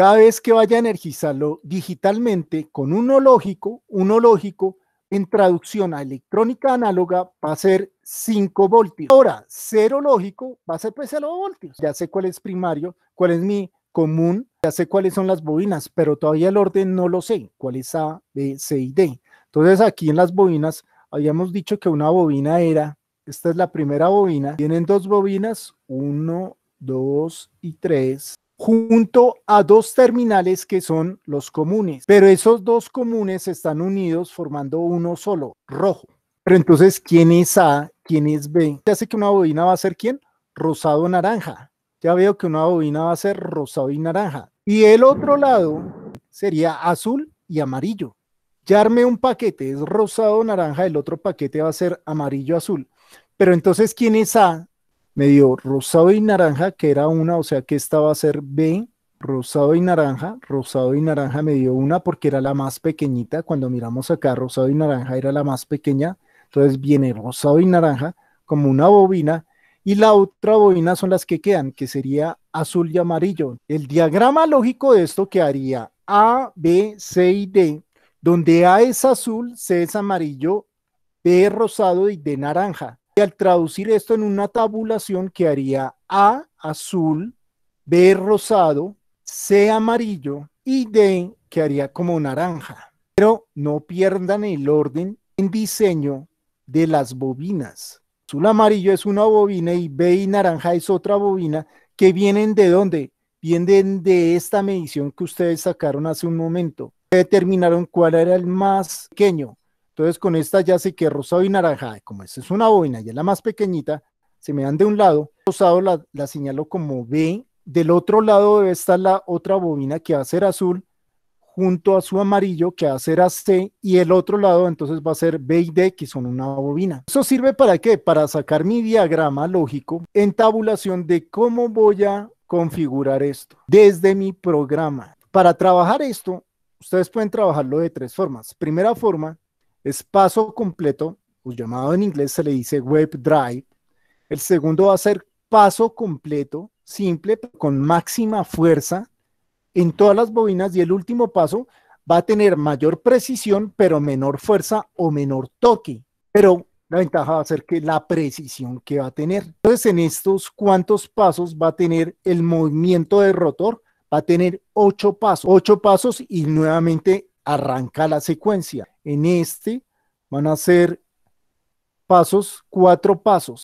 Cada vez que vaya a energizarlo digitalmente con uno lógico, uno lógico en traducción a electrónica análoga va a ser 5 voltios. Ahora, cero lógico va a ser pues 0 voltios. Ya sé cuál es primario, cuál es mi común, ya sé cuáles son las bobinas, pero todavía el orden no lo sé, cuál es A, B, C y D. Entonces aquí en las bobinas habíamos dicho que una bobina era, esta es la primera bobina, tienen dos bobinas, 1, 2 y 3 junto a dos terminales que son los comunes. Pero esos dos comunes están unidos formando uno solo, rojo. Pero entonces, ¿quién es A? ¿Quién es B? ¿Te hace que una bobina va a ser quién? Rosado naranja. Ya veo que una bobina va a ser rosado y naranja. Y el otro lado sería azul y amarillo. Ya armé un paquete, es rosado naranja, el otro paquete va a ser amarillo azul. Pero entonces, ¿quién es A? dio rosado y naranja, que era una, o sea que esta va a ser B, rosado y naranja, rosado y naranja me dio una porque era la más pequeñita, cuando miramos acá, rosado y naranja era la más pequeña, entonces viene rosado y naranja como una bobina, y la otra bobina son las que quedan, que sería azul y amarillo. El diagrama lógico de esto haría A, B, C y D, donde A es azul, C es amarillo, B es rosado y D naranja al traducir esto en una tabulación que haría A azul, B rosado, C amarillo y D que haría como naranja. Pero no pierdan el orden en diseño de las bobinas. Azul amarillo es una bobina y B y naranja es otra bobina que vienen de dónde? Vienen de esta medición que ustedes sacaron hace un momento. Determinaron cuál era el más pequeño. Entonces con esta ya sé que rosado y naranja, como esta es una bobina y es la más pequeñita, se me dan de un lado, rosado la, la señalo como B, del otro lado debe estar la otra bobina que va a ser azul, junto a su amarillo que va a ser AC y el otro lado entonces va a ser B y D que son una bobina. Eso sirve para qué? Para sacar mi diagrama lógico en tabulación de cómo voy a configurar esto desde mi programa. Para trabajar esto, ustedes pueden trabajarlo de tres formas. Primera forma, es paso completo, pues, llamado en inglés se le dice web drive. El segundo va a ser paso completo, simple, con máxima fuerza en todas las bobinas. Y el último paso va a tener mayor precisión, pero menor fuerza o menor toque. Pero la ventaja va a ser que la precisión que va a tener. Entonces, en estos cuantos pasos va a tener el movimiento de rotor, va a tener ocho pasos, ocho pasos y nuevamente arranca la secuencia en este van a ser pasos, cuatro pasos.